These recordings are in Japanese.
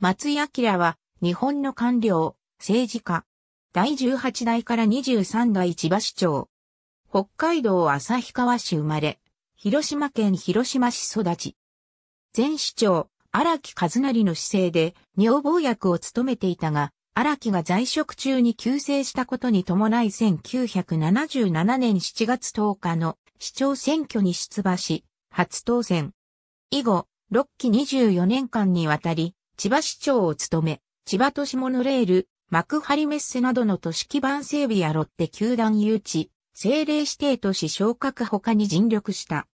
松井明は、日本の官僚、政治家。第18代から23代千葉市長。北海道旭川市生まれ、広島県広島市育ち。前市長、荒木和成の姿勢で女房役を務めていたが、荒木が在職中に急逝したことに伴い1977年7月10日の市長選挙に出馬し、初当選。以後、6期24年間にわたり、千葉市長を務め、千葉都市モノレール、幕張メッセなどの都市基盤整備やロッテ球団誘致、政令指定都市昇格他に尽力した。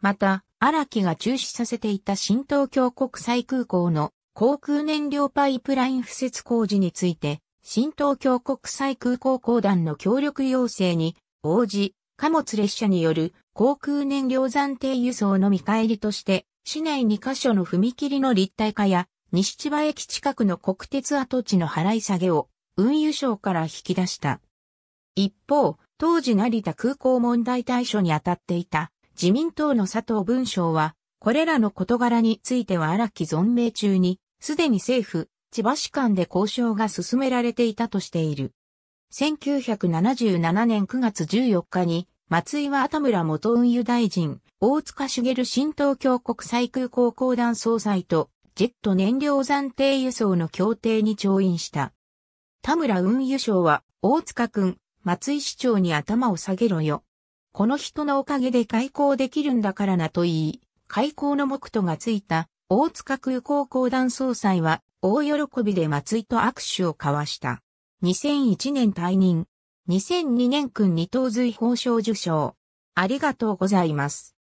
また、荒木が中止させていた新東京国際空港の航空燃料パイプライン敷設工事について、新東京国際空港公団の協力要請に応じ、貨物列車による航空燃料暫定輸送の見返りとして、市内2カ所の踏切の立体化や西千葉駅近くの国鉄跡地の払い下げを運輸省から引き出した。一方、当時成田空港問題対処に当たっていた自民党の佐藤文章は、これらの事柄については荒木存命中に、すでに政府、千葉市間で交渉が進められていたとしている。1977年9月14日に、松井は田村元運輸大臣、大塚茂新東京国際空港公団総裁とジェット燃料暫定輸送の協定に調印した。田村運輸省は、大塚君、松井市長に頭を下げろよ。この人のおかげで開港できるんだからなと言い、開港の目途がついた大塚空港公団総裁は大喜びで松井と握手を交わした。2001年退任。2002年君二等随法賞受賞。ありがとうございます。